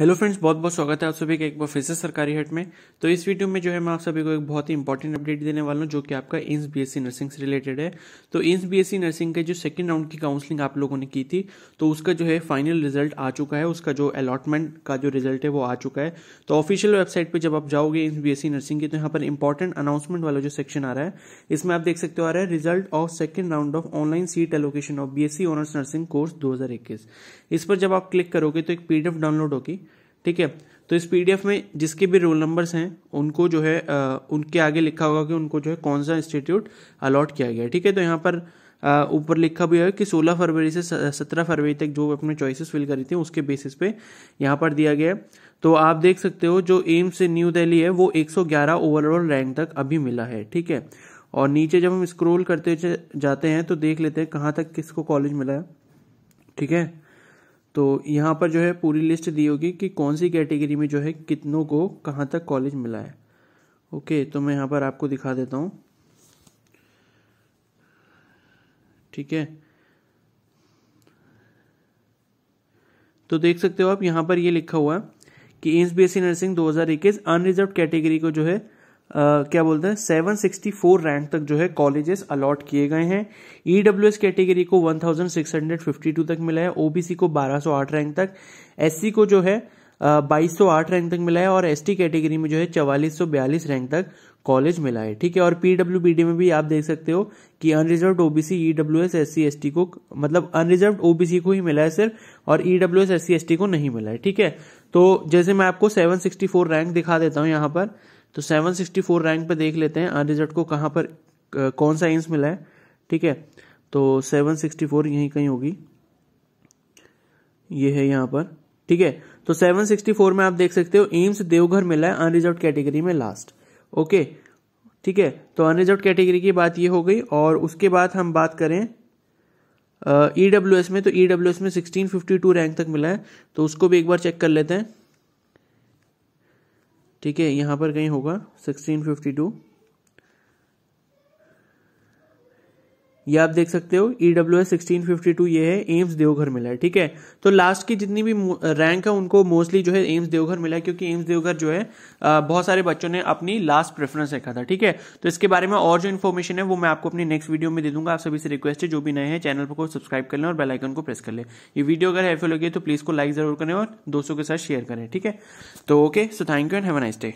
hello friends बहुत बहुत स्वागत है आप सभी का एक बार फिर से सरकारी हट में तो इस वीडियो में जो है मैं आप सभी को एक बहुत ही इंपॉर्टेंट अपडेट देने वाला हूँ जो कि आपका इंस बीएससी नर्सिंग से रिलेटेड है तो इंस बीएससी नर्सिंग के जो सेकंड राउंड की काउंसलिंग आप लोगों ने की थी तो उसका जो है फाइनल रिजल्ट आ चुका है उसका जो अलॉटमेंट का जो रिजल्ट है वो आ चुका है तो ऑफिशियल वेबसाइट पर जब आप जाओगे इंस बी नर्सिंग की तो यहाँ पर इंपॉर्टेंट अनाउंसमेंट वाला जो सेक्शन आ रहा है इसमें आप देख सकते हो आ रहा है result of second round of online seat allocation of B honours nursing course दो इस पर जब आप क्लिक करोगे तो एक पीडीएफ डाउनलोड होगी ठीक है तो इस पीडीएफ में जिसके भी रोल नंबर्स हैं उनको जो है आ, उनके आगे लिखा होगा कि उनको जो है कौन सा इंस्टीट्यूट अलॉट किया गया ठीक है तो यहाँ पर ऊपर लिखा भी है कि 16 फरवरी से 17 फरवरी तक जो अपने चॉइसेस फिल करी थी उसके बेसिस पे यहाँ पर दिया गया है तो आप देख सकते हो जो एम्स से न्यू दिल्ली है वो 111 ओवरऑल रैंक तक अभी मिला है ठीक है और नीचे जब हम स्क्रोल करते जाते हैं तो देख लेते हैं कहाँ तक किसको कॉलेज मिला है ठीक है तो यहाँ पर जो है पूरी लिस्ट दी होगी कि कौन सी कैटेगरी में जो है कितनों को कहाँ तक कॉलेज मिला है ओके तो मैं यहाँ पर आपको दिखा देता हूँ ठीक है तो देख सकते हो आप यहाँ पर ये लिखा हुआ कि AIIMS B nursing 2021 unreserved category को जो है Uh, क्या बोलते हैं सेवन सिक्सटी फोर रैंक तक जो है कॉलेजेस अलॉट किए गए हैं ईडब्ल्यूएस e कैटेगरी को one thousand six hundred fifty two तक मिला है ओबीसी को बारह सौ आठ रैंक तक एससी को जो है बाईस सौ आठ रैंक तक मिला है और एसटी कैटेगरी में जो है चवालीस सौ बयालीस रैंक तक कॉलेज मिला है ठीक है और पीडब्ल्यू डी में भी आप देख सकते हो कि unreserved OBC S S C S T को मतलब अनरिजर्व ओबीसी को ही मिला है सिर्फ और सी एससी टी को नहीं मिला है ठीक है तो जैसे मैं आपको सेवन सिक्सटी फोर रैंक दिखा देता हूं यहां पर तो 764 रैंक पे देख लेते हैं आर्य जट को कहाँ पर कौन सा एम्स मिला है ठीक है तो 764 यहीं कहीं होगी ये है यहाँ पर ठीक है तो 764 में आप देख सकते हो एम्स देवघर मिला है अनरिजर्व कैटेगरी में लास्ट ओके ठीक है तो अनरिजर्व कैटेगरी की बात ये हो गई और उसके बाद हम बात करें ईडब्ल्यूएस e में तो ई e में 1652 रैंक तक मिला है तो उसको भी एक बार चेक कर लेते हैं ठीक है यहाँ पर कहीं होगा सिक्सटीन फिफ्टी टू ये आप देख सकते हो E W S sixteen fifty two ये है एम्स देवघर मिला है ठीक है तो लास्ट की जितनी भी रैंक है उनको मोस्टली जो है एम्स देवघर मिला है क्योंकि एम्स देवघर जो है बहुत सारे बच्चों ने अपनी लास्ट प्रेफरेंस रखा था ठीक है तो इसके बारे में और जो इन्फॉर्मेशन है वो मैं आपको अपनी नेक्स्ट वीडियो में दे दूंगा आप सभी से रिक्वेस्ट है जो भी नए हैं चैनल पर को सब्सक्राइब कर लें और बेलाइकन को प्रेस कर लें ये वीडियो अगर हेल्पफुल लगी तो प्लीज़ को लाइक जरूर करें और दोस्तों के साथ शेयर करें ठीक है तो okay so thank you and have nice day